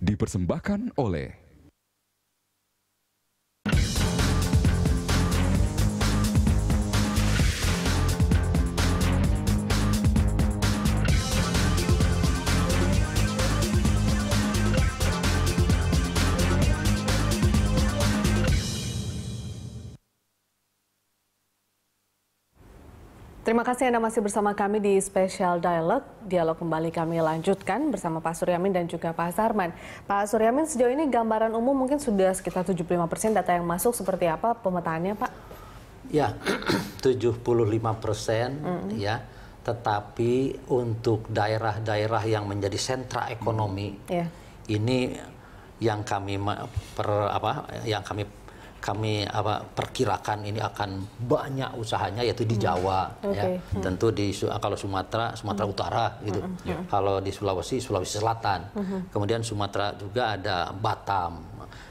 dipersembahkan oleh Terima kasih Anda masih bersama kami di Special Dialog. Dialog kembali kami lanjutkan bersama Pak Suryamin dan juga Pak Sarman. Pak Suryamin, sejauh ini gambaran umum mungkin sudah sekitar 75 persen data yang masuk seperti apa pemetaannya Pak? Ya, 75 persen mm -hmm. ya. Tetapi untuk daerah-daerah yang menjadi sentra ekonomi, yeah. ini yang kami per, apa yang kami kami apa perkirakan ini akan banyak usahanya yaitu di hmm. Jawa okay. ya hmm. tentu di ah, kalau Sumatera Sumatera hmm. Utara gitu hmm. Hmm. hmm. kalau di Sulawesi Sulawesi Selatan hmm, hmm. kemudian Sumatera juga ada Batam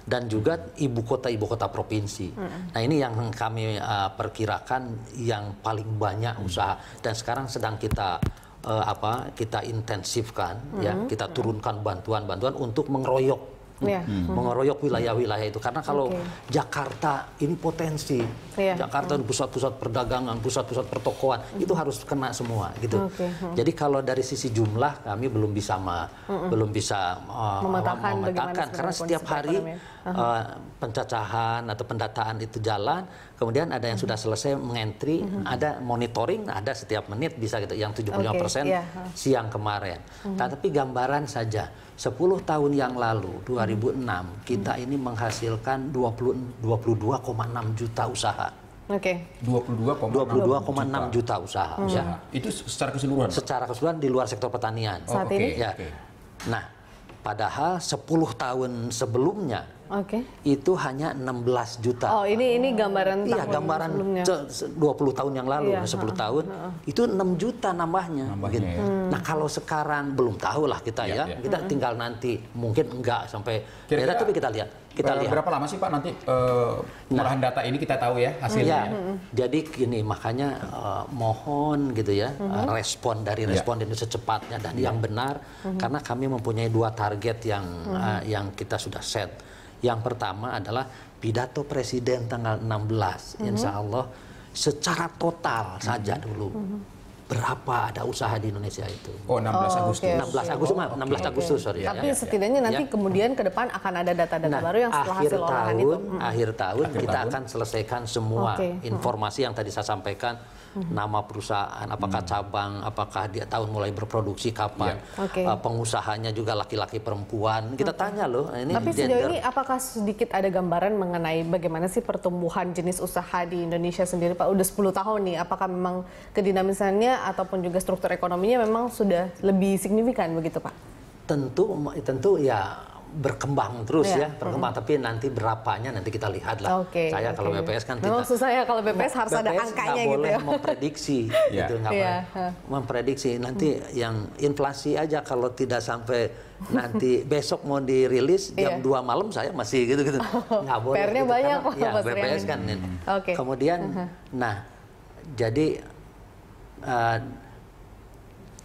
dan juga ibu kota ibu kota provinsi hmm. nah ini yang kami uh, perkirakan yang paling banyak usaha dan sekarang sedang kita uh, apa kita intensifkan ya. -hmm. ya kita turunkan bantuan-bantuan untuk mengeroyok Iya. mengoroyok hmm. yeah. Hmm. mengeroyok wilayah-wilayah itu karena kalau okay. Jakarta ini potensi yeah. Jakarta hmm. pusat-pusat perdagangan pusat-pusat pertokoan hmm. itu harus kena semua gitu okay. Hmm. jadi kalau dari sisi jumlah kami belum bisa ma hmm. belum bisa uh, memetakan, memetakan karena setiap hari uh, pencacahan atau pendataan itu jalan Kemudian ada yang sudah mm-hmm. selesai mengentry, mm -hmm. ada monitoring, ada setiap menit bisa gitu. Yang 75% okay, persen yeah. siang kemarin. Mm -hmm. Tapi gambaran saja, 10 tahun yang lalu 2006 mm-hmm. kita mm -hmm. ini menghasilkan 20 22,6 juta usaha. Oke. Okay. 22,6 22, juta. juta usaha. Hmm. Ya. Itu secara keseluruhan. Secara keseluruhan di luar sektor pertanian. Oh, Saat okay. ini. Ya. Okay. Nah, padahal 10 tahun sebelumnya okay. itu hanya 16 juta. Oh, ini ini gambaran iya, tahun Iya, gambaran sebelumnya. 20 tahun yang lalu, iya, 10 ha, tahun. Ha, ha. Itu 6 juta nambahnya. nambahnya gitu. ya. Hmm. Nah, kalau sekarang belum tahu lah kita iya, ya. ya. ya. Kita hmm. tinggal nanti mungkin enggak sampai Kira -kira, ya, tapi kita lihat. Kita eh, lihat. Berapa lama sih Pak nanti uh, nah, data ini kita tahu ya hasilnya? Ya. ya. Jadi gini, makanya uh, mohon gitu ya, uh respon dari iya. responden ya. secepatnya dan yang benar hmm. karena kami mempunyai dua target yang hmm. uh, yang kita sudah set yang pertama adalah pidato presiden tanggal 16, mm -hmm. insya Allah secara total mm -hmm. saja dulu. Mm -hmm berapa ada usaha di Indonesia itu. Oh, 16 oh, Agustus. Okay. 16 Agustus, oh, okay. 16 Agustus, okay. sorry. Tapi ya, ya, ya. setidaknya ya. nanti ya. kemudian ke depan akan ada data-data nah, baru yang setelah akhir hasil tahun, itu. Akhir tahun akhir kita tahun. akan selesaikan semua okay. informasi yang tadi saya sampaikan. Nama perusahaan, apakah cabang, apakah dia tahun mulai berproduksi kapan, yeah. okay. Eh, pengusahanya juga laki-laki perempuan. Kita okay. tanya loh. Ini Tapi gender. sejauh ini apakah sedikit ada gambaran mengenai bagaimana sih pertumbuhan jenis usaha di Indonesia sendiri Pak? Udah 10 tahun nih, apakah memang kedinamisannya ataupun juga struktur ekonominya memang sudah lebih signifikan begitu Pak? Tentu, tentu ya berkembang terus ya, ya berkembang -hmm. tapi nanti berapanya nanti kita lihat lah. Okay, saya okay. kalau BPS kan tidak. Maksud saya kalau BPS kan ya harus ada angkanya gitu boleh ya. memprediksi gitu nggak yeah. boleh memprediksi nanti hmm. yang inflasi aja kalau tidak sampai nanti besok mau dirilis iya. jam yeah. 2 malam saya masih gitu gitu oh, nggak boleh. gitu, banyak karena, ya, BPS kan. Hmm. Okay. Kemudian uh -huh. nah jadi uh,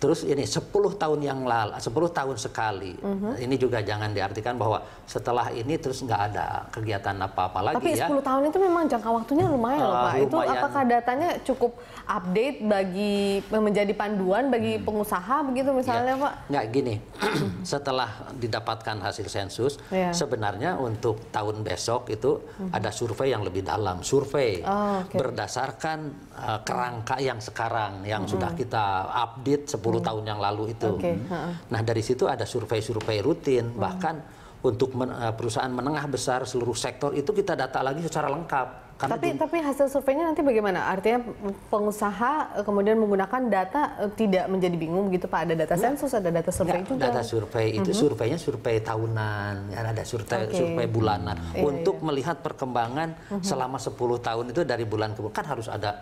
Terus ini 10 tahun yang lalu, 10 tahun sekali. Mm-hmm. Ini juga jangan diartikan bahwa setelah ini terus nggak ada kegiatan apa-apa lagi Tapi ya. Tapi 10 tahun itu memang jangka waktunya lumayan uh, loh ah, Pak. Lumayan. Itu apakah datanya cukup update bagi menjadi panduan bagi hmm. pengusaha begitu misalnya ya. Pak? Nggak gini, setelah didapatkan hasil sensus, yeah. sebenarnya untuk tahun besok itu mm-hmm. ada survei yang lebih dalam. Survei oh, okay. berdasarkan uh, kerangka yang sekarang yang mm-hmm. sudah kita update 10 Iya. tahun yang lalu itu. Okay. Hmm. Nah dari situ ada survei-survei rutin hmm. bahkan untuk men, eh, perusahaan menengah besar seluruh sektor itu kita data lagi secara lengkap. Karena tapi itu... tapi hasil surveinya nanti bagaimana? Artinya pengusaha eh, kemudian menggunakan data eh, tidak menjadi bingung gitu Pak. Ada data sensus, ada data survei juga. Data survei itu mm -hmm. surveinya survei tahunan, ya, ada survei okay. survei bulanan. Iya, untuk iya. melihat perkembangan mm -hmm. selama 10 tahun itu dari bulan ke bulan kan harus ada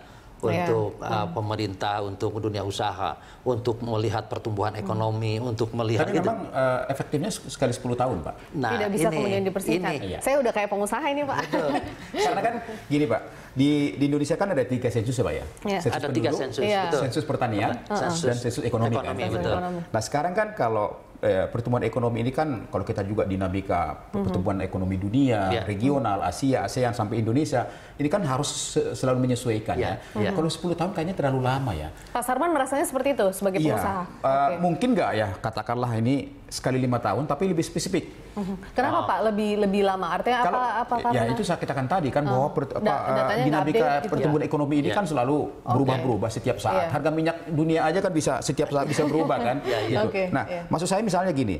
yeah. untuk hmm. uh, pemerintah, untuk dunia usaha, untuk melihat pertumbuhan hmm. ekonomi, hmm. untuk melihat. Tapi memang uh, efektifnya sekali 10 tahun, Pak. Nah, tidak bisa ini, kemudian dipersingkat. Ini. Iya. Saya udah kayak pengusaha ini, Pak. Betul. Karena kan gini, Pak, di, di Indonesia kan ada tiga sensus, ya, Pak ya. Yeah. Sensus ada penduduk, tiga sensus, ya. sensus pertanian, uh -uh. dan sensus ekonomi. Kan, ekonomi, kan? betul. Nah sekarang kan kalau eh, pertumbuhan ekonomi ini kan kalau kita juga dinamika mhm. pertumbuhan mm -hmm. ekonomi dunia, yeah. regional, Asia, ASEAN sampai Indonesia, ini kan harus selalu menyesuaikan yeah. ya. Mm Kalau 10 tahun kayaknya terlalu lama ya. Pak Sarman merasanya seperti itu sebagai iya. pengusaha. Yeah. Uh, okay. Mungkin nggak ya katakanlah ini sekali lima tahun, tapi lebih spesifik. Mhm. Kenapa uh, Pak lebih lebih lama? Artinya kalau, apa? apa ya itu saya katakan tadi kan uh, bahwa ah. per, apa, eh, dinamika update, gitu ya? pertumbuhan ekonomi ini yeah. kan selalu berubah-berubah okay. setiap saat. Yeah. Harga minyak dunia aja kan bisa setiap saat bisa berubah kan. yeah, iya. gitu. okay. Nah, yeah. maksud saya misalnya gini,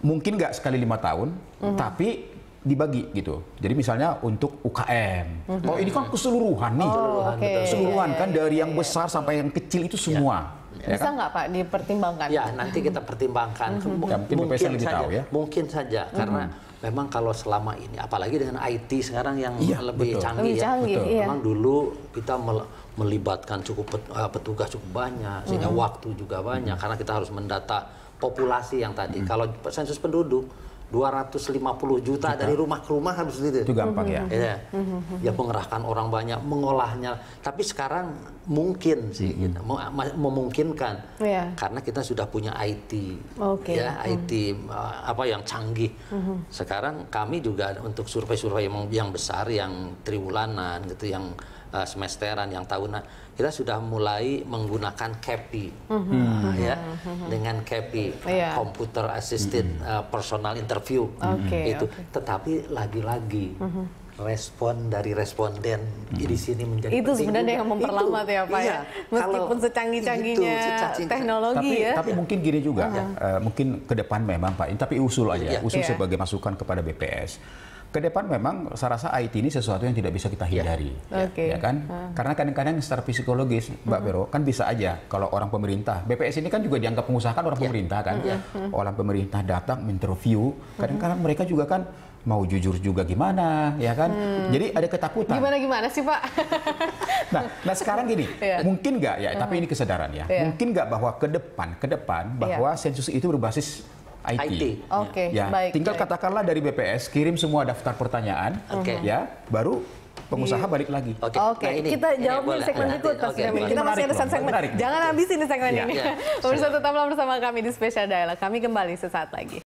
mungkin nggak sekali lima tahun, uh mhm. -huh. tapi dibagi gitu. Jadi misalnya untuk UKM. Uh-huh. Mhm. Oh ini kan keseluruhan nih, oh, keseluruhan, okay. keseluruhan iya, kan iya, dari yang besar sampai yang kecil itu semua. Ya Bisa kan? nggak Pak dipertimbangkan? Ya nanti kita pertimbangkan. Mm -hmm. ya, mungkin, mungkin saja, tahu, ya? mungkin saja mm -hmm. karena memang kalau selama ini, apalagi dengan IT sekarang yang ya, lebih betul. canggih lebih ya. betul. Iya. Memang dulu kita melibatkan cukup eh, petugas cukup banyak, sehingga mm -hmm. waktu juga banyak mm -hmm. karena kita harus mendata populasi yang tadi. Mm -hmm. Kalau sensus penduduk 250 juta juta dari rumah ke rumah harus gitu. Itu gampang ya. Iya. Ya. ya mengerahkan orang banyak, mengolahnya. Tapi sekarang mungkin sih, mm -hmm. gitu. Mem memungkinkan yeah. karena kita sudah punya IT, okay. ya mm -hmm. IT eh, apa yang canggih. Mm -hmm. Sekarang kami juga untuk survei-survei yang besar, yang triwulanan gitu, yang uh, semesteran yang tahunan kita sudah mulai menggunakan CAPI mm-hmm. ya mm-hmm. mm-hmm. dengan CAPI yeah. computer assisted mm-hmm. uh, personal interview okay, mm-hmm. itu okay. tetapi lagi-lagi mm-hmm. respon dari responden hmm di sini menjadi itu sebenarnya yang memperlambat ya pak ya? iya, ya meskipun secanggih-canggihnya gitu, teknologi tapi, ya tapi mungkin gini juga uh-huh. uh, mungkin ke depan memang pak tapi usul aja ya, iya. usul yeah. sebagai masukan kepada BPS ke depan memang saya rasa IT ini sesuatu yang tidak bisa kita iya. hindari, yeah. okay. ya kan? Uh. Karena kadang-kadang secara psikologis, Mbak uh-huh. kan bisa aja kalau orang pemerintah, BPS ini kan juga dianggap pengusaha kan orang yeah. pemerintah kan, uh-huh. orang pemerintah datang interview, kadang-kadang mereka juga kan mau jujur juga gimana, ya kan? Hmm. Jadi ada ketakutan. Gimana gimana sih Pak? nah, nah sekarang gini, yeah. mungkin nggak ya? Uh-huh. Tapi ini kesadaran ya. Yeah. Mungkin nggak bahwa ke depan, ke depan iya. bahwa yeah. sensus itu berbasis IT. IT. Oke, okay, ya. baik. Tinggal baik. katakanlah dari BPS kirim semua daftar pertanyaan, okay. ya, baru pengusaha balik lagi. Oke, okay. okay. nah, ini, kita ini, jawab di segmen nah, itu, Pak okay. Kita menarik masih ada satu segmen. Menarik. Jangan habis ini segmen yeah. ini. Iya. Pemirsa yeah. tetaplah bersama kami di Special Dialog. Kami kembali sesaat lagi.